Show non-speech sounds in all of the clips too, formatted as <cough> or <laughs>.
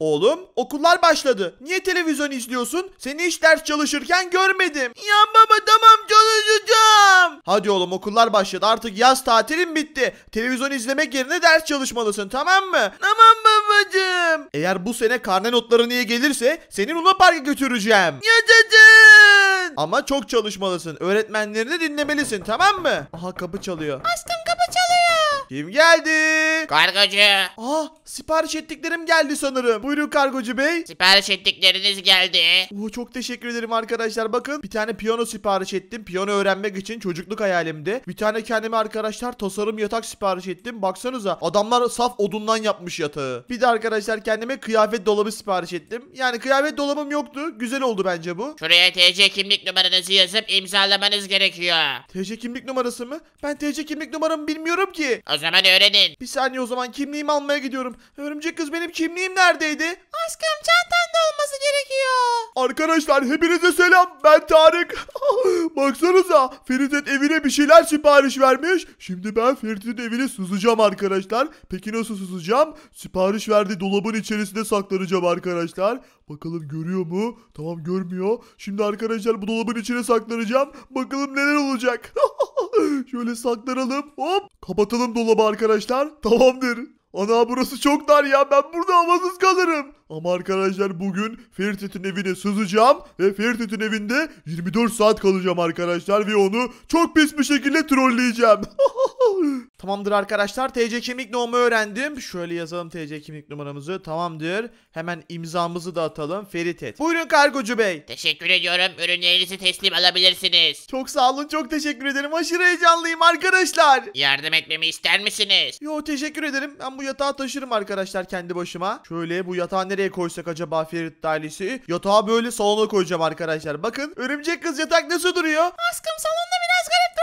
Oğlum okullar başladı. Niye televizyon izliyorsun? Seni hiç ders çalışırken görmedim. Ya baba tamam çalışacağım. Hadi oğlum okullar başladı. Artık yaz tatilim bitti. Televizyon izlemek yerine ders çalışmalısın tamam mı? Tamam babacığım. Eğer bu sene karne notların iyi gelirse seni Luna Park'a götüreceğim. Yaşasın. Ama çok çalışmalısın. Öğretmenlerini dinlemelisin tamam mı? Aha kapı çalıyor. Aşkım kim geldi? Kargocu. Aa ah, sipariş ettiklerim geldi sanırım. Buyurun kargocu bey. Sipariş ettikleriniz geldi. Oo, oh, çok teşekkür ederim arkadaşlar. Bakın bir tane piyano sipariş ettim. Piyano öğrenmek için çocukluk hayalimdi. Bir tane kendime arkadaşlar tasarım yatak sipariş ettim. Baksanıza adamlar saf odundan yapmış yatağı. Bir de arkadaşlar kendime kıyafet dolabı sipariş ettim. Yani kıyafet dolabım yoktu. Güzel oldu bence bu. Şuraya TC kimlik numaranızı yazıp imzalamanız gerekiyor. TC kimlik numarası mı? Ben TC kimlik numaramı bilmiyorum ki. O Oğuz hemen öğrenin. Bir saniye o zaman kimliğimi almaya gidiyorum. Örümcek kız benim kimliğim neredeydi? Aşkım çanta olması gerekiyor. Arkadaşlar hepinize selam. Ben Tarık. <laughs> Baksanıza Feridun evine bir şeyler sipariş vermiş. Şimdi ben Feridun evine sızacağım arkadaşlar. Peki nasıl sızacağım? Sipariş verdiği dolabın içerisinde saklanacağım arkadaşlar. Bakalım görüyor mu? Tamam görmüyor. Şimdi arkadaşlar bu dolabın içine saklanacağım. Bakalım neler olacak. <laughs> Şöyle saklanalım. Hop. Kapatalım dolabı arkadaşlar. Tamamdır. Ana burası çok dar ya. Ben burada havasız kalırım. Ama arkadaşlar bugün Ferit'in evine sızacağım ve Ferit'in evinde 24 saat kalacağım arkadaşlar ve onu çok pis bir şekilde trolleyeceğim. <laughs> Tamamdır arkadaşlar TC kimlik numaramı öğrendim. Şöyle yazalım TC kimlik numaramızı. Tamamdır. Hemen imzamızı da atalım. Ferit Buyurun kargocu bey. Teşekkür ediyorum. Ürünlerinizi teslim alabilirsiniz. Çok sağ olun. Çok teşekkür ederim. Aşırı heyecanlıyım arkadaşlar. Yardım etmemi ister misiniz? Yo teşekkür ederim. Ben bu yatağı taşırım arkadaşlar kendi başıma. Şöyle bu yatağı nereye nereye koysak acaba Ferit ailesi? Yatağı böyle salona koyacağım arkadaşlar. Bakın örümcek kız yatak nasıl duruyor? Aşkım salonda biraz garip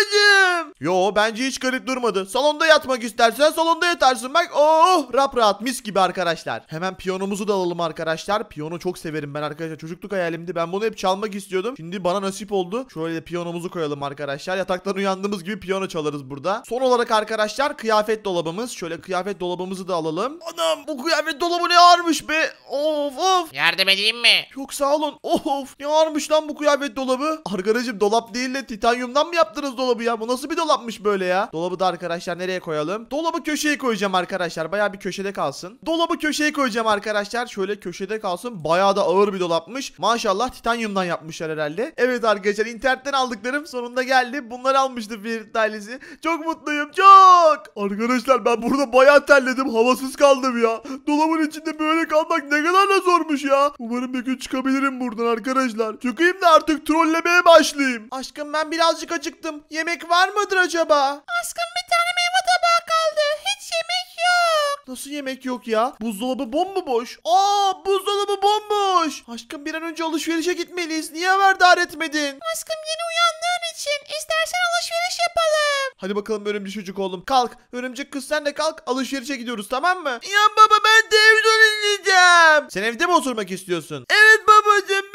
babacığım. Yo bence hiç garip durmadı. Salonda yatmak istersen salonda yatarsın. Bak oh rap rahat mis gibi arkadaşlar. Hemen piyanumuzu da alalım arkadaşlar. Piyano çok severim ben arkadaşlar. Çocukluk hayalimdi. Ben bunu hep çalmak istiyordum. Şimdi bana nasip oldu. Şöyle piyanomuzu koyalım arkadaşlar. Yataktan uyandığımız gibi piyano çalarız burada. Son olarak arkadaşlar kıyafet dolabımız. Şöyle kıyafet dolabımızı da alalım. Anam bu kıyafet dolabı ne ağırmış be. Of of. Yardım edeyim mi? Yok sağ olun. Of ne ağırmış lan bu kıyafet dolabı. Arkadaşım dolap değil de titanyumdan mı yaptınız dolabı? dolabı ya? Bu nasıl bir dolapmış böyle ya? Dolabı da arkadaşlar nereye koyalım? Dolabı köşeye koyacağım arkadaşlar. Baya bir köşede kalsın. Dolabı köşeye koyacağım arkadaşlar. Şöyle köşede kalsın. Baya da ağır bir dolapmış. Maşallah titanyumdan yapmışlar herhalde. Evet arkadaşlar internetten aldıklarım sonunda geldi. Bunları almıştı bir tanesi. Çok mutluyum. Çok. Arkadaşlar ben burada baya terledim. Havasız kaldım ya. Dolabın içinde böyle kalmak ne kadar da zormuş ya. Umarım bir gün çıkabilirim buradan arkadaşlar. Çıkayım da artık trollemeye başlayayım. Aşkım ben birazcık acıktım. Yemek var mıdır acaba? Aşkım bir tane meyve tabağı kaldı. Hiç yemek yok. Nasıl yemek yok ya? Buzdolabı bomboş. Aa buzdolabı bomboş. Aşkım bir an önce alışverişe gitmeliyiz. Niye haberdar etmedin? Aşkım yeni uyandığın için istersen alışveriş yapalım. Hadi bakalım örümcek çocuk oğlum. Kalk. Örümcek kız sen de kalk. Alışverişe gidiyoruz tamam mı? Ya baba ben televizyon izleyeceğim. Sen evde mi oturmak istiyorsun? Evet babacığım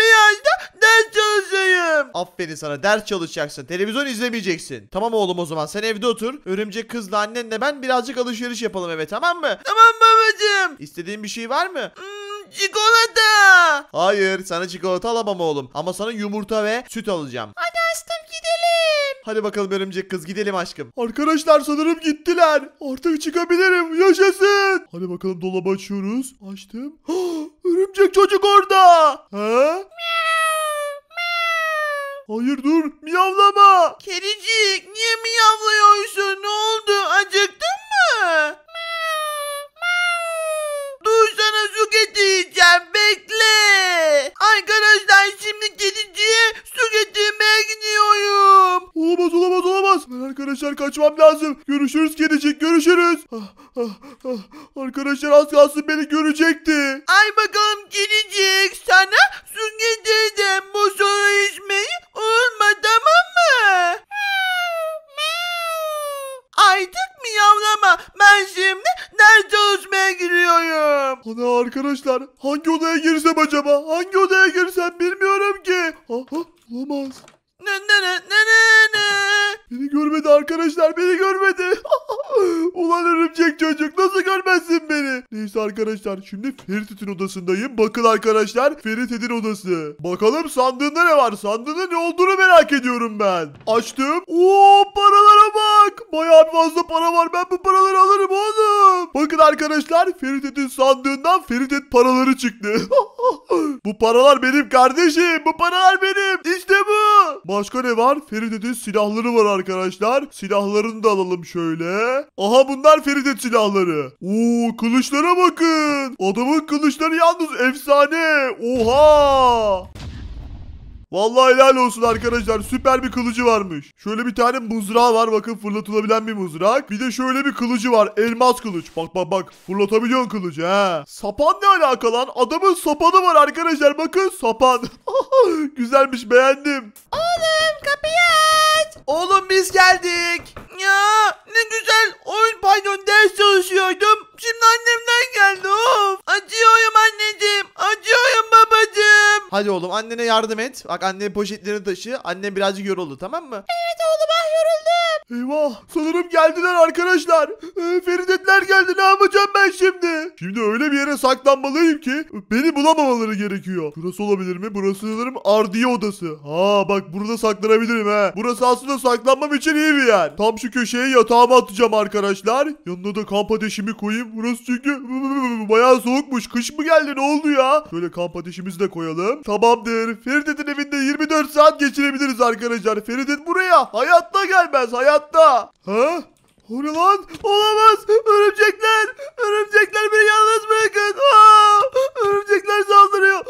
ders çalışayım. Aferin sana ders çalışacaksın. Televizyon izlemeyeceksin. Tamam oğlum o zaman sen evde otur. Örümcek kızla annenle ben birazcık alışveriş yapalım eve tamam mı? Tamam babacığım. İstediğin bir şey var mı? Hmm. Çikolata. Hayır sana çikolata alamam oğlum. Ama sana yumurta ve süt alacağım. Hadi aşkım gidelim. Hadi bakalım örümcek kız gidelim aşkım. Arkadaşlar sanırım gittiler. Artık çıkabilirim yaşasın. Hadi bakalım dolabı açıyoruz. Açtım. <gasps> örümcek çocuk orada. Ha? Miau. Hayır dur miyavlama. Kedicik kaçmam lazım. Görüşürüz gelecek görüşürüz. Ah, ah, ah. Arkadaşlar az kalsın beni görecekti. Ay bakalım gelecek sana süngedirden bu soru içmeyi olma tamam mı? Artık miyavlama ben şimdi ders çalışmaya giriyorum. Ana arkadaşlar hangi odaya girsem acaba? Hangi odaya girsem bilmiyorum ki. Ha, ah, ah, ha, olamaz. Ne ne ne ne ne ne. Beni görmedi arkadaşlar beni görmedi. <laughs> Ulan örümcek çocuk nasıl görmezsin beni? Neyse arkadaşlar şimdi Ferit'in odasındayım. Bakın arkadaşlar Ferit'in odası. Bakalım sandığında ne var? Sandığında ne olduğunu merak ediyorum ben. Açtım. Oo paralara bak. Bayağı fazla para var. Ben bu paraları alırım oğlum. Bakın arkadaşlar Ferit'in sandığından Ferit'in paraları çıktı. <laughs> bu paralar benim kardeşim. Bu paralar benim. İşte Başka ne var? Feride'nin silahları var arkadaşlar. Silahlarını da alalım şöyle. Aha bunlar Feride silahları. Oo kılıçlara bakın. Adamın kılıçları yalnız efsane. Oha. Vallahi helal olsun arkadaşlar. Süper bir kılıcı varmış. Şöyle bir tane mızrağı var. Bakın fırlatılabilen bir mızrak. Bir de şöyle bir kılıcı var. Elmas kılıç. Bak bak bak. Fırlatabiliyorsun kılıcı he. Sapan ne alaka lan? Adamın sapanı var arkadaşlar. Bakın sapan. <laughs> Güzelmiş beğendim. Oğlum kapıyı aç. Oğlum biz geldik. Hadi oğlum annene yardım et. Bak anne poşetlerini taşı. Annem birazcık yoruldu tamam mı? Evet oğlum ah yoruldu. Eyvah sanırım geldiler arkadaşlar. Ee, Feridetler geldi ne yapacağım ben şimdi? Şimdi öyle bir yere saklanmalıyım ki beni bulamamaları gerekiyor. Burası olabilir mi? Burası sanırım ardiye odası. Ha bak burada saklanabilirim he. Burası aslında saklanmam için iyi bir yer. Tam şu köşeye yatağımı atacağım arkadaşlar. Yanına da kamp ateşimi koyayım. Burası çünkü bayağı soğukmuş. Kış mı geldi ne oldu ya? Şöyle kamp ateşimizi de koyalım. Tamamdır. Feridet'in evinde 24 saat geçirebiliriz arkadaşlar. Feridet buraya hayatta gelmez. Hayat hayatta. Ha? O ne lan? Olamaz. Örümcekler. Örümcekler beni yalnız bırakın. Aa! Örümcekler saldırıyor.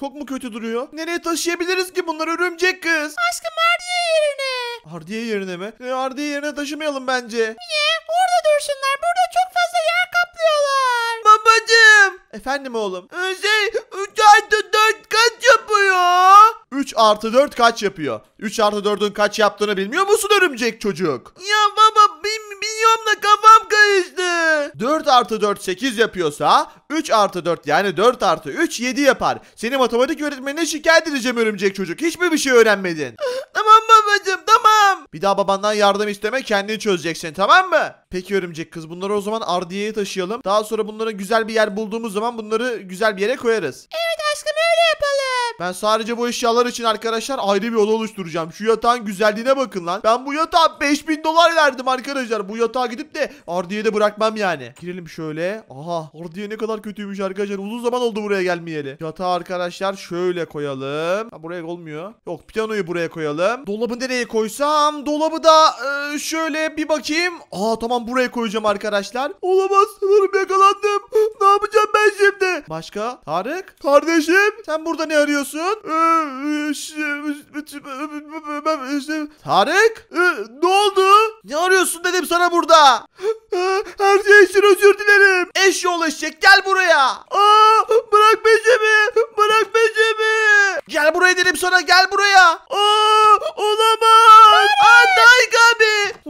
Çok mu kötü duruyor? Nereye taşıyabiliriz ki bunları örümcek kız? Aşkım Ardiye yerine. Ardiye yerine mi? E, Ardiye yerine taşımayalım bence. Niye? Orada dursunlar. Burada çok fazla yer kaplıyorlar. Babacım. Efendim oğlum. Ee, şey 3 artı 4 kaç yapıyor? 3 artı 4 kaç yapıyor? 3 artı 4'ün kaç yaptığını bilmiyor musun örümcek çocuk? Ya baba Bilmiyorum kafam karıştı. 4 artı 4 8 yapıyorsa 3 artı 4 yani 4 artı 3 7 yapar. Seni matematik öğretmenine şikayet edeceğim örümcek çocuk. Hiçbir bir şey öğrenmedin. <laughs> tamam babacım tamam. Bir daha babandan yardım isteme kendini çözeceksin tamam mı? Peki örümcek kız bunları o zaman ardiyeye taşıyalım. Daha sonra bunlara güzel bir yer bulduğumuz zaman bunları güzel bir yere koyarız. Evet aşkım öyle yapalım. Ben sadece bu eşyalar için arkadaşlar ayrı bir oda oluşturacağım. Şu yatağın güzelliğine bakın lan. Ben bu yatağa 5000 dolar verdim arkadaşlar. Bu yatağa gidip de Ardiye'ye de bırakmam yani. Girelim şöyle. Aha Ardiye ne kadar kötüymüş arkadaşlar. Uzun zaman oldu buraya gelmeyeli. Yatağı arkadaşlar şöyle koyalım. Ha, buraya olmuyor. Yok piyanoyu buraya koyalım. Dolabı nereye koysam? Dolabı da e, şöyle bir bakayım. Aa tamam buraya koyacağım arkadaşlar. Olamaz sanırım yakalandım yapacağım ben şimdi? Başka? Tarık? Kardeşim? Sen burada ne arıyorsun? Ee, e, şey, e, e, Tarık? Ne oldu? Ne arıyorsun dedim sana burada? Ee, her şey için özür dilerim. Eşyol eşek gel buraya. Aa, bırak peşimi. Bırak peşimi. Gel buraya dedim sana gel buraya. Aa, olamaz.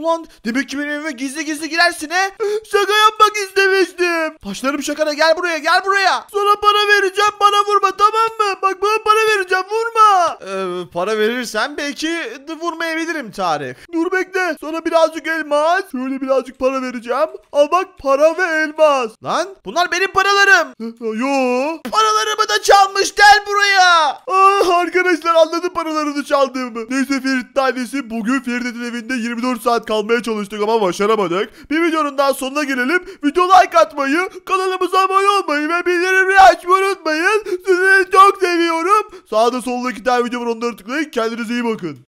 Ulan demek ki benim evime gizli gizli girersin he? Şaka yapmak istemiştim. Taşlarım şakana gel buraya gel buraya. Sana para vereceğim bana vurma tamam mı? Bak bana para vereceğim vurma. Ee, para verirsen belki vurmayabilirim Tarık işte. Sana birazcık elmas. Şöyle birazcık para vereceğim. Al bak para ve elmas. Lan bunlar benim paralarım. <laughs> Yo. Paralarımı da çalmış gel buraya. Aa, ah, arkadaşlar anladım paralarını çaldığımı. Neyse Ferit tanesi bugün Ferit'in evinde 24 saat kalmaya çalıştık ama başaramadık. Bir videonun daha sonuna gelelim. Video like atmayı, kanalımıza abone olmayı ve bildirimleri açmayı unutmayın. Sizi çok seviyorum. Sağda solda iki tane video var onları tıklayın. Kendinize iyi bakın.